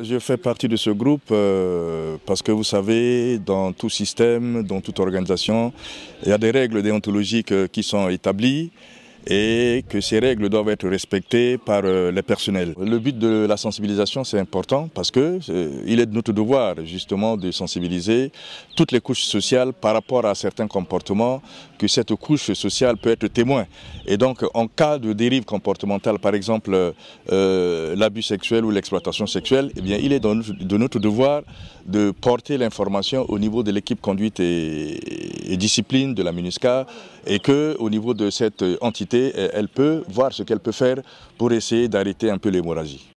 Je fais partie de ce groupe euh, parce que vous savez, dans tout système, dans toute organisation, il y a des règles déontologiques euh, qui sont établies et que ces règles doivent être respectées par euh, les personnels. Le but de la sensibilisation, c'est important parce qu'il euh, est de notre devoir justement de sensibiliser toutes les couches sociales par rapport à certains comportements que cette couche sociale peut être témoin. Et donc, en cas de dérive comportementale, par exemple euh, l'abus sexuel ou l'exploitation sexuelle, eh bien, il est de notre devoir de porter l'information au niveau de l'équipe conduite et, discipline de la MINUSCA et qu'au niveau de cette entité elle peut voir ce qu'elle peut faire pour essayer d'arrêter un peu l'hémorragie.